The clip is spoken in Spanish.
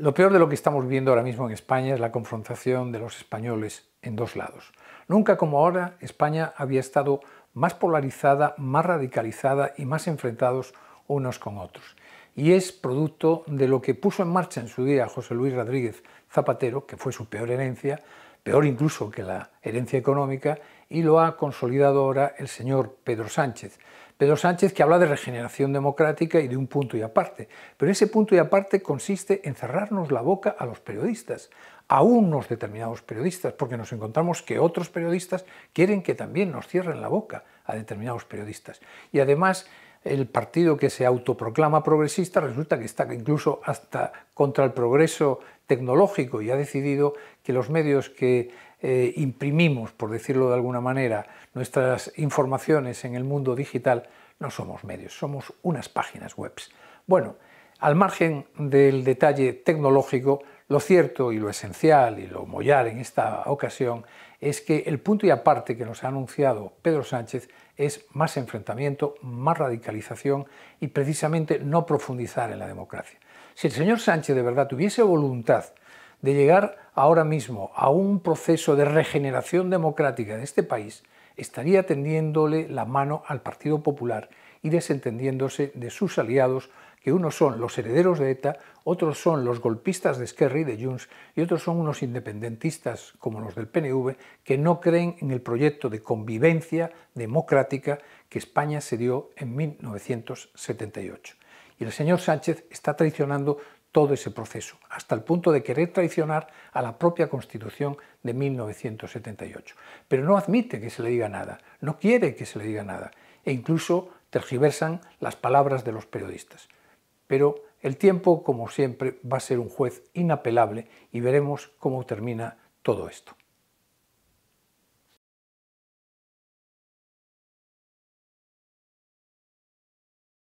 Lo peor de lo que estamos viendo ahora mismo en España es la confrontación de los españoles en dos lados. Nunca como ahora España había estado más polarizada, más radicalizada y más enfrentados unos con otros. Y es producto de lo que puso en marcha en su día José Luis Rodríguez Zapatero, que fue su peor herencia, peor incluso que la herencia económica, y lo ha consolidado ahora el señor Pedro Sánchez. Pedro Sánchez que habla de regeneración democrática y de un punto y aparte, pero ese punto y aparte consiste en cerrarnos la boca a los periodistas, a unos determinados periodistas, porque nos encontramos que otros periodistas quieren que también nos cierren la boca a determinados periodistas. Y además el partido que se autoproclama progresista resulta que está incluso hasta contra el progreso tecnológico y ha decidido que los medios que eh, imprimimos, por decirlo de alguna manera, nuestras informaciones en el mundo digital, no somos medios, somos unas páginas web. Bueno, al margen del detalle tecnológico, lo cierto y lo esencial y lo mollar en esta ocasión es que el punto y aparte que nos ha anunciado Pedro Sánchez es más enfrentamiento, más radicalización y precisamente no profundizar en la democracia. Si el señor Sánchez de verdad tuviese voluntad de llegar ahora mismo a un proceso de regeneración democrática de este país, estaría tendiéndole la mano al Partido Popular y desentendiéndose de sus aliados que unos son los herederos de ETA, otros son los golpistas de Skerry, de Junts y otros son unos independentistas como los del PNV que no creen en el proyecto de convivencia democrática que España se dio en 1978. Y el señor Sánchez está traicionando todo ese proceso, hasta el punto de querer traicionar a la propia Constitución de 1978. Pero no admite que se le diga nada, no quiere que se le diga nada, e incluso tergiversan las palabras de los periodistas pero el tiempo, como siempre, va a ser un juez inapelable y veremos cómo termina todo esto.